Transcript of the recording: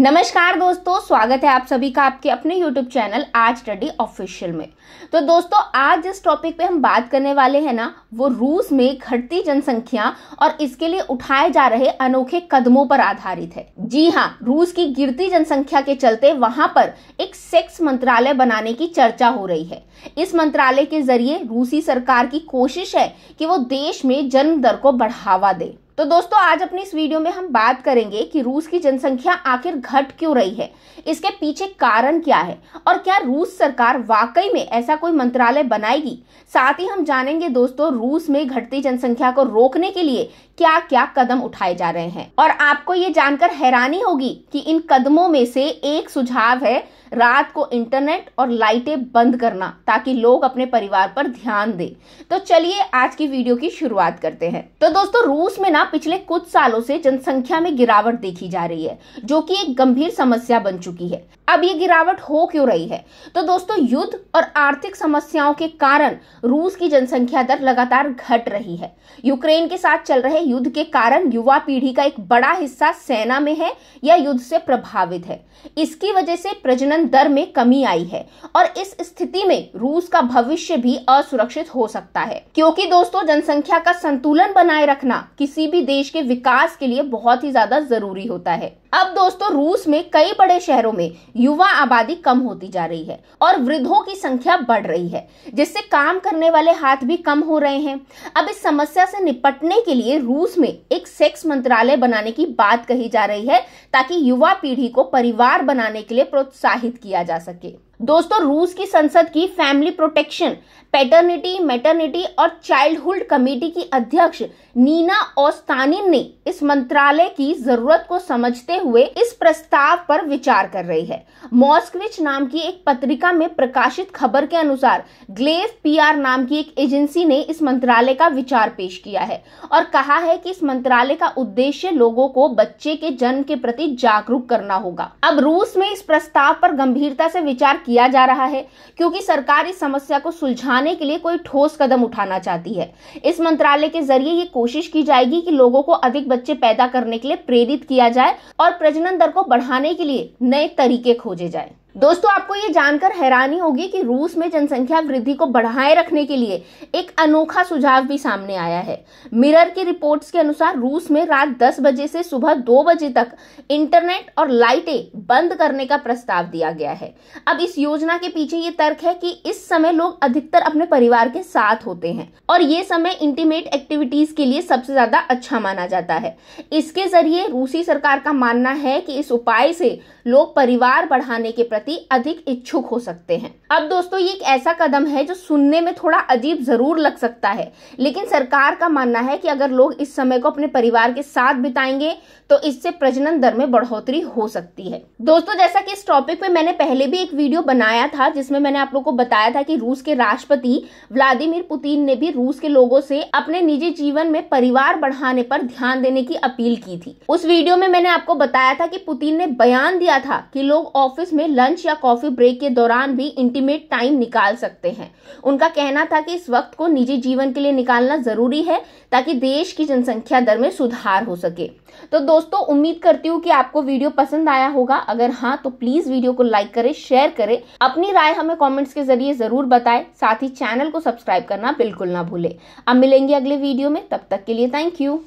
नमस्कार दोस्तों स्वागत है आप सभी का आपके अपने YouTube चैनल आज स्टडी ऑफिशियल में तो दोस्तों आज जिस टॉपिक पे हम बात करने वाले हैं ना वो रूस में घटती जनसंख्या और इसके लिए उठाए जा रहे अनोखे कदमों पर आधारित है जी हाँ रूस की गिरती जनसंख्या के चलते वहां पर एक सेक्स मंत्रालय बनाने की चर्चा हो रही है इस मंत्रालय के जरिए रूसी सरकार की कोशिश है कि वो देश में जन्म दर को बढ़ावा दे तो दोस्तों आज अपने इस वीडियो में हम बात करेंगे कि रूस की जनसंख्या आखिर घट क्यों रही है इसके पीछे कारण क्या है और क्या रूस सरकार वाकई में ऐसा कोई मंत्रालय बनाएगी साथ ही हम जानेंगे दोस्तों रूस में घटती जनसंख्या को रोकने के लिए क्या क्या कदम उठाए जा रहे हैं और आपको ये जानकर हैरानी होगी कि इन कदमों में से एक सुझाव है रात को इंटरनेट और लाइटें बंद करना ताकि लोग अपने परिवार पर ध्यान दें तो चलिए आज की वीडियो की शुरुआत करते हैं तो दोस्तों रूस में ना पिछले कुछ सालों से जनसंख्या में गिरावट देखी जा रही है जो कि एक गंभीर समस्या बन चुकी है अब ये गिरावट हो क्यों रही है तो दोस्तों युद्ध और आर्थिक समस्याओं के कारण रूस की जनसंख्या दर लगातार घट रही है यूक्रेन के साथ चल रहे युद्ध के कारण युवा पीढ़ी का एक बड़ा हिस्सा सेना में है या युद्ध से प्रभावित है इसकी वजह से प्रजनन दर में कमी आई है और इस स्थिति में रूस का भविष्य भी असुरक्षित हो सकता है क्योंकि दोस्तों जनसंख्या का संतुलन बनाए रखना किसी भी देश के विकास के लिए बहुत ही ज्यादा जरूरी होता है अब दोस्तों रूस में कई बड़े शहरों में युवा आबादी कम होती जा रही है और वृद्धों की संख्या बढ़ रही है जिससे काम करने वाले हाथ भी कम हो रहे हैं अब इस समस्या से निपटने के लिए रूस रूस में एक सेक्स मंत्रालय बनाने की बात कही जा रही है ताकि युवा पीढ़ी को परिवार बनाने के लिए प्रोत्साहित किया जा सके दोस्तों रूस की संसद की फैमिली प्रोटेक्शन पैटर्निटी मैटर्निटी और चाइल्डहुड कमेटी की अध्यक्ष नीना ओस्तानिन ने इस मंत्रालय की जरूरत को समझते हुए इस प्रस्ताव पर विचार कर रही है मॉस्कविच नाम की एक पत्रिका में प्रकाशित खबर के अनुसार ग्लेव पीआर नाम की एक एजेंसी ने इस मंत्रालय का विचार पेश किया है और कहा है कि इस मंत्रालय का उद्देश्य लोगों को बच्चे के जन्म के प्रति जागरूक करना होगा अब रूस में इस प्रस्ताव पर गंभीरता से विचार किया किया जा रहा है क्योंकि सरकार इस समस्या को सुलझाने के लिए कोई ठोस कदम उठाना चाहती है इस मंत्रालय के जरिए ये कोशिश की जाएगी कि लोगों को अधिक बच्चे पैदा करने के लिए प्रेरित किया जाए और प्रजनन दर को बढ़ाने के लिए नए तरीके खोजे जाए दोस्तों आपको ये जानकर हैरानी होगी कि रूस में जनसंख्या वृद्धि को बढ़ाए रखने के लिए एक अनोखा सुझाव भी सामने आया है मिरर की रिपोर्ट्स के अनुसार रूस में रात 10 बजे से सुबह 2 बजे तक इंटरनेट और लाइटें बंद करने का प्रस्ताव दिया गया है अब इस योजना के पीछे ये तर्क है कि इस समय लोग अधिकतर अपने परिवार के साथ होते हैं और ये समय इंटीमेट एक्टिविटीज के लिए सबसे ज्यादा अच्छा माना जाता है इसके जरिए रूसी सरकार का मानना है कि इस उपाय से लोग परिवार बढ़ाने के प्रति प्रति अधिक इच्छुक हो सकते हैं अब दोस्तों ये एक ऐसा कदम है जो सुनने में थोड़ा अजीब जरूर लग सकता है लेकिन सरकार का मानना है कि अगर लोग इस समय को अपने परिवार के साथ बिताएंगे तो इससे प्रजनन दर में बढ़ोतरी हो सकती है दोस्तों जैसा कि इस टॉपिक पे मैंने पहले भी एक वीडियो बनाया था जिसमें मैंने आप लोग को बताया था कि रूस के राष्ट्रपति व्लादिमीर पुतिन ने भी रूस के लोगों से अपने निजी जीवन में परिवार बढ़ाने पर ध्यान देने की अपील की थी उस वीडियो में मैंने आपको बताया था कि पुतिन ने बयान दिया था कि लोग ऑफिस में लंच लंच या कॉफी ब्रेक के दौरान भी इंटीमेट टाइम निकाल सकते हैं उनका कहना था कि इस वक्त को निजी जीवन के लिए निकालना जरूरी है ताकि देश की जनसंख्या दर में सुधार हो सके तो दोस्तों उम्मीद करती हूँ कि आपको वीडियो पसंद आया होगा अगर हाँ तो प्लीज वीडियो को लाइक करे शेयर करे अपनी राय हमें कॉमेंट्स के जरिए जरूर बताए साथ ही चैनल को सब्सक्राइब करना बिल्कुल ना भूले अब मिलेंगे अगले वीडियो में तब तक के लिए थैंक यू